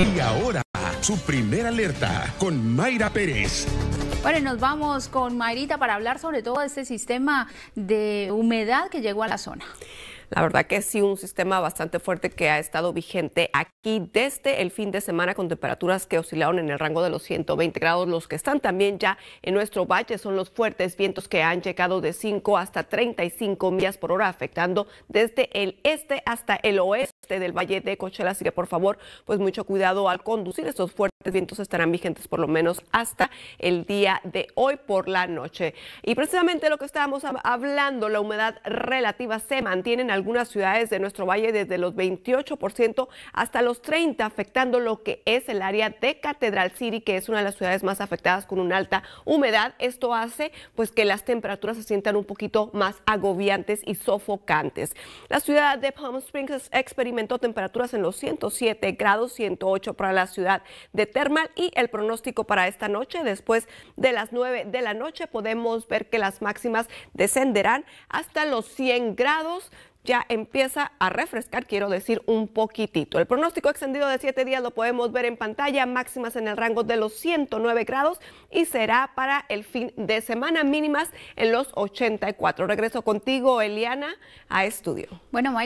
Y ahora, su primera alerta con Mayra Pérez. Bueno, nos vamos con Mayrita para hablar sobre todo este sistema de humedad que llegó a la zona. La verdad que sí, un sistema bastante fuerte que ha estado vigente aquí desde el fin de semana con temperaturas que oscilaron en el rango de los 120 grados. Los que están también ya en nuestro valle son los fuertes vientos que han llegado de 5 hasta 35 millas por hora, afectando desde el este hasta el oeste. Este, del Valle de Coachella, así que por favor, pues mucho cuidado al conducir. Estos fuertes vientos estarán vigentes por lo menos hasta el día de hoy por la noche. Y precisamente lo que estábamos hablando, la humedad relativa se mantiene en algunas ciudades de nuestro valle desde los 28% hasta los 30, afectando lo que es el área de Catedral City, que es una de las ciudades más afectadas con una alta humedad. Esto hace pues que las temperaturas se sientan un poquito más agobiantes y sofocantes. La ciudad de Palm Springs experimenta temperaturas en los 107 grados 108 para la ciudad de Termal y el pronóstico para esta noche después de las 9 de la noche podemos ver que las máximas descenderán hasta los 100 grados ya empieza a refrescar, quiero decir, un poquitito. El pronóstico extendido de 7 días lo podemos ver en pantalla, máximas en el rango de los 109 grados y será para el fin de semana mínimas en los 84. Regreso contigo, Eliana, a estudio. Bueno,